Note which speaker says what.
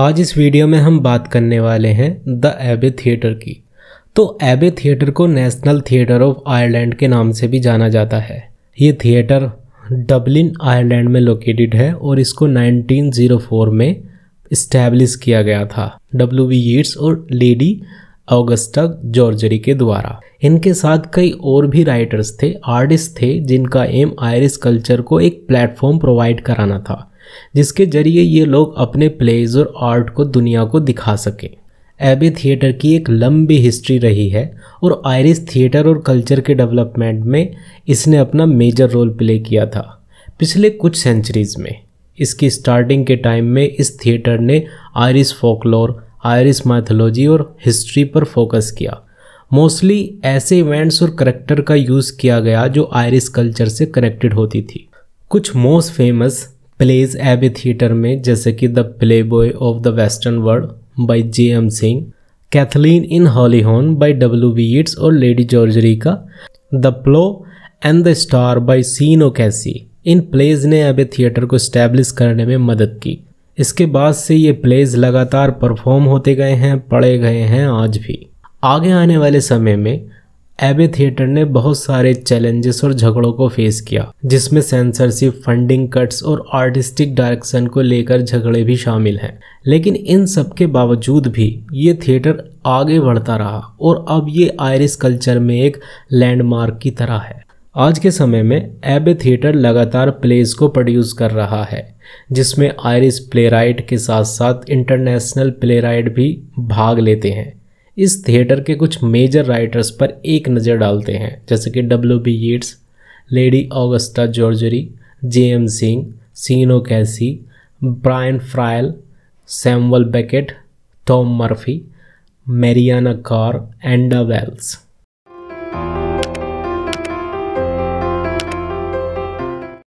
Speaker 1: आज इस वीडियो में हम बात करने वाले हैं द एबे थिएटर की तो एबे थिएटर को नेशनल थिएटर ऑफ आयरलैंड के नाम से भी जाना जाता है ये थिएटर डबलिन आयरलैंड में लोकेटेड है और इसको 1904 में इस्टेब्लिश किया गया था डब्ल्यू बी यीट्स और लेडी ऑगस्टा जॉर्जरी के द्वारा इनके साथ कई और भी राइटर्स थे आर्टिस्ट थे जिनका एम आयरिश कल्चर को एक प्लेटफॉर्म प्रोवाइड कराना था जिसके जरिए ये लोग अपने प्लेज और आर्ट को दुनिया को दिखा सकें एबे थिएटर की एक लंबी हिस्ट्री रही है और आयरिश थिएटर और कल्चर के डेवलपमेंट में इसने अपना मेजर रोल प्ले किया था पिछले कुछ सेंचुरीज़ में इसकी स्टार्टिंग के टाइम में इस थिएटर ने आयरिश फोकलोर आयरिश माइथोलॉजी और हिस्ट्री पर फोकस किया मोस्टली ऐसे इवेंट्स और करेक्टर का यूज़ किया गया जो आयरिश कल्चर से कनेक्टेड होती थी कुछ most famous plays Abbey theatre में जैसे कि the playboy of the western world by J M Synge Cathleen ni Houlihan by W B Yeats और लेडी जॉर्जरी का the plough and the stars by Sean O'Casey इन pledge ने एबे theatre को establish करने में मदद की इसके बाद से ये प्लेज लगातार परफॉर्म होते गए हैं पढ़े गए हैं आज भी आगे आने वाले समय में एबे थिएटर ने बहुत सारे चैलेंजेस और झगड़ों को फेस किया जिसमें सेंसरशिप फंडिंग कट्स और आर्टिस्टिक डायरेक्शन को लेकर झगड़े भी शामिल हैं लेकिन इन सब के बावजूद भी ये थिएटर आगे बढ़ता रहा और अब ये आयरिश कल्चर में एक लैंडमार्क की तरह है आज के समय में एबे थिएटर लगातार प्लेज को प्रोड्यूस कर रहा है जिसमें आयरिश प्लेराइट के साथ साथ इंटरनेशनल प्लेराइट भी भाग लेते हैं इस थिएटर के कुछ मेजर राइटर्स पर एक नज़र डालते हैं जैसे कि W B Yeats Lady Augusta Gregory J M Synge Sean O'Casey Brian Friel Samuel Beckett Tom Murphy Marina Carr Enda Wales